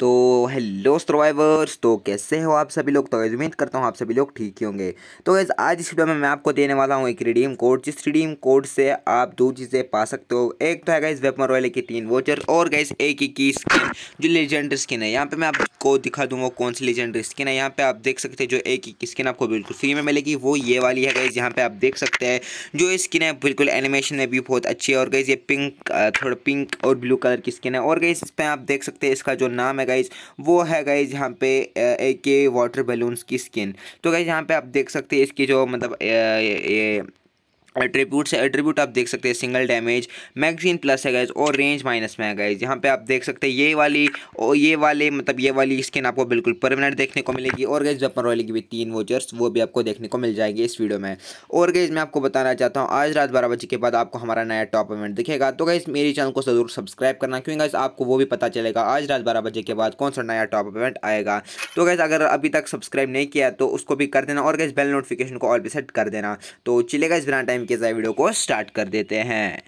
तो hello survivors तो कैसे हो आप सभी लोग तो उम्मीद करता हूँ आप सभी लोग ठीक ही होंगे तो गैस आज इस वीडियो में मैं आपको देने वाला हूँ एक रिडीम कोड जिस रिडीम कोड से आप दो चीज़ें पा सकते हो एक तो है गैस वेपन रॉयल की तीन वोचर और गैस एक ही की स्किन जो लेजेंड स्किन है यहाँ पर मैं आपको दिखा दूँगा कौन सी लेजेंड स्किन है यहाँ पर आप देख सकते हैं जो एक ही स्किन आपको बिल्कुल फ्री में मिलेगी वो ये वाली है गैस यहाँ पर आप देख सकते हैं जो स्किन है बिल्कुल एनिमेशन में भी बहुत अच्छी है और गैस ये पिंक थोड़ा पिंक और ब्लू कलर की स्किन है और गैस इस पर आप देख सकते हैं इसका जो नाम है गाइज वो है गाइज यहाँ पे के वाटर बैलून्स की स्किन तो गाइज यहाँ पे आप देख सकते हैं इसकी जो मतलब ए, ए, ए, एट्रीब्यूट से एट्रीब्यूट आप देख सकते हैं सिंगल डैमेज मैगजीन प्लस है गाइज और रेंज माइनस में है गाइज यहाँ पे आप देख सकते हैं ये वाली और ये वाले मतलब ये वाली स्किन आपको बिल्कुल परमानेंट देखने को मिलेगी और गाइज जपन रॉयल की भी तीन वोचर्स वो भी आपको देखने को मिल जाएगी इस वीडियो में और गाइज मैं आपको बताना चाहता हूँ आज रात बारह बजे के बाद आपको हमारा नया टॉप इवेंट दिखेगा तो गाइज मेरे चैनल को जरूर सब्सक्राइब करना क्योंकि गाइज आपको वो भी पता चलेगा आज रात बारह बजे के बाद कौन सा नया टॉप इवेंट आएगा तो गाइज अगर अभी तक सब्सक्राइब नहीं किया तो उसको भी कर देना और गाइज बेल नोटिफिकेशन को ऑल पर सेट कर देना तो चलेगा इस बिना टाइम के साथ वीडियो को स्टार्ट कर देते हैं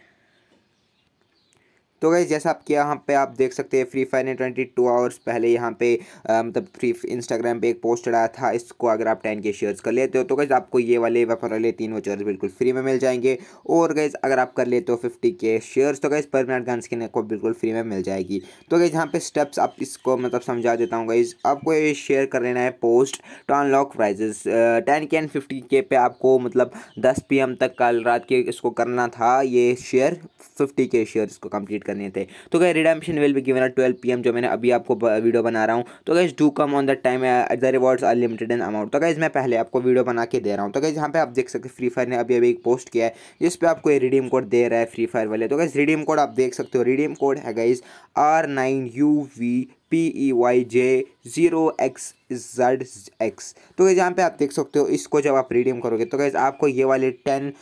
तो गई जैसा आप यहाँ पे आप देख सकते हैं फ्री फायर ने ट्वेंटी टू आवर्स पहले यहाँ पे मतलब फ्री इंस्टाग्राम पे एक पोस्ट आया था इसको अगर आप टेन के शेयर्स कर लेते हो तो गई आपको ये वाले वेफर वाले तीन वोचर्स बिल्कुल फ्री में मिल जाएंगे और गई अगर आप कर लेते हो फिफ्टी तो के शेयर्स तो गई पर मिनट गन स्किन आपको बिल्कुल फ्री में मिल जाएगी तो गई यहाँ पर स्टेप्स आप इसको मतलब समझा देता हूँ गई आपको ये शेयर कर लेना है post to unlock prizes ten K and fifty K पे आपको मतलब दस पी तक कल रात के इसको करना था ये शेयर फिफ्टी के शेयर इसको कम्प्लीट करने थे तो क्या रिडेम्पशन विल भी गिवन एट ट्वेल्व पी जो मैंने अभी आपको वीडियो बना रहा हूँ तो कैसे do come on the time at the rewards are limited in amount तो कैसे मैं पहले आपको वीडियो बना के दे रहा हूँ तो कैसे यहाँ पे आप देख सकते फ्री फायर ने अभी अभी एक पोस्ट किया है जिस पर आपको रिडीम कोड दे रहा है फ्री फायर वाले तो कैसे रिडीम कोड आप देख सकते हो रिडीम कोड है guys R nine U V P E Y J zero X Z X तो कैसे यहाँ पे आप देख सकते हो इसको जब आप रिडीम करोगे तो कैसे आपको ये वाले ten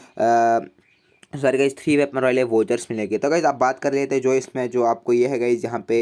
sorry guys three weapon वाले वोजर्स मिलेंगे तो गाइज आप बात कर लेते हैं जो इसमें जो आपको ये है गाइज यहाँ पे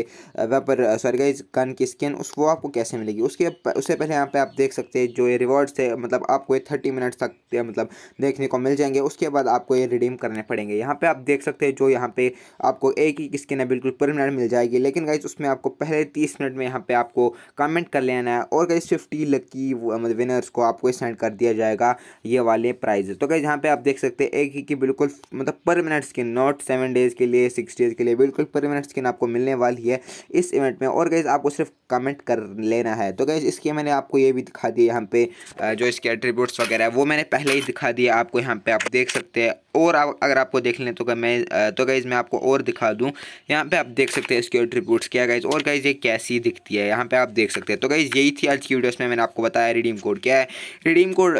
वेपर सॉरी गाइज गन की स्किन उस वो आपको कैसे मिलेगी उसके उससे पहले यहाँ पे आप देख सकते हैं जो ये रिवॉर्ड्स है मतलब आपको ये थर्टी मिनट तक मतलब देखने को मिल जाएंगे उसके बाद आपको ये रिडीम करने पड़ेंगे यहाँ पर आप देख सकते हैं जो यहाँ पे आपको एक ही स्किन है बिल्कुल मिनट मिल जाएगी लेकिन गाइज उसमें आपको पहले तीस मिनट में यहाँ पर आपको कमेंट कर लेना है और गाइज फिफ्टी लकी मतलब विनर्स को आपको सेंड कर दिया जाएगा ये वाले प्राइज तो गाइज यहाँ पे आप देख सकते हैं एक ही की बिल्कुल मतलब permanent skin not seven days के लिए सिक्स डेज़ के लिए बिल्कुल परमानेंट स्किन आपको मिलने वाली है इस इवेंट में और गैज़ आपको सिर्फ कमेंट कर लेना है तो गैज़ इसके मैंने आपको ये भी दिखा दिया यहाँ पे जो इसके एट्रीब्यूट्स वगैरह वो मैंने पहले ही दिखा दिया आपको यहाँ पे आप देख सकते हैं और आप अगर आपको देख लें तो मैं तो गाइज़ मैं आपको और दिखा दूँ यहाँ पे आप देख सकते हैं इसके एट्रीब्यूट्स क्या गाइज़ और गाइज़ ये कैसी दिखती है यहाँ पे आप देख सकते हैं तो गाइज़ यही थी आज की वीडियोस में मैंने आपको बताया रिडीम कोड क्या है रिडीम कोड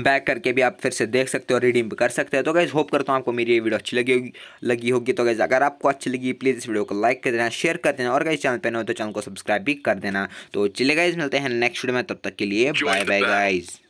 बैक करके भी आप फिर से देख सकते हो रिडीम कर सकते हो तो गाइज़ होप करता हूँ आपको मेरी ये वीडियो अच्छी लगी होगी लगी होगी तो गाइज़ अगर आपको अच्छी लगी प्लीज़ इस वीडियो को लाइक कर देना शेयर कर देना और गाइज चैनल पर हो तो चैनल को सब्सक्राइब भी कर देना तो चले गाइज मिलते हैं नेक्स्ट वीडियो में तब तक के लिए बाय बाय गाइज़